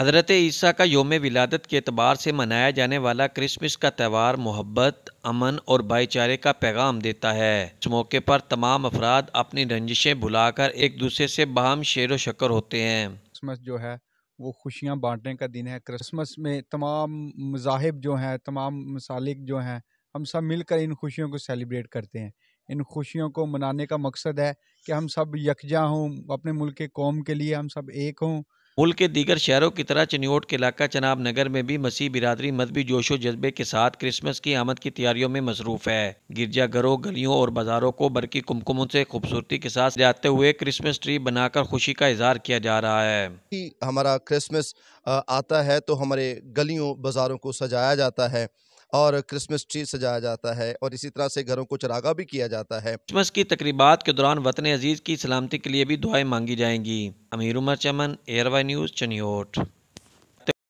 हज़रत ईसा का योम विलादत के अतबार से मनाया जाने वाला क्रिसमस का त्यौहार मोहब्बत अमन और भाईचारे का पैगाम देता है इस मौके पर तमाम अफराद अपनी रंजिशें भुलाकर एक दूसरे से बहम शेर व शक्कर होते हैं क्रिसमस जो है वो खुशियाँ बांटने का दिन है क्रिसमस में तमाम मजाहब जो हैं तमाम मसालिक जो हैं हम सब मिलकर इन खुशियों को सेलिब्रेट करते हैं इन खुशियों को मनाने का मकसद है कि हम सब यकजा हों अपने मुल्क के कौम के लिए हम सब एक हों मुल्क के दीगर शहरों की तरह चनियोट के इलाका चनाब नगर में भी मसीह बिरादरी मजहबी जोशो जज्बे के साथ क्रिसमस की आमद की तैयारियों में मसरूफ है गिरजा घरों गलियों और बाजारों को बरकी कुमकुमों से खूबसूरती के साथ जाते हुए क्रिसमस ट्री बनाकर खुशी का इजहार किया जा रहा है हमारा क्रिसमस आता है तो हमारे गलियों बाजारों को सजाया जाता है और क्रिसमस ट्री सजाया जाता है और इसी तरह से घरों को चरागा भी किया जाता है क्रिसमस की तकरीबात के दौरान वतन अजीज़ की सलामती के लिए भी दुआएं मांगी जाएंगी अमीर उमर चमन एयरवाई न्यूज़ चनियोट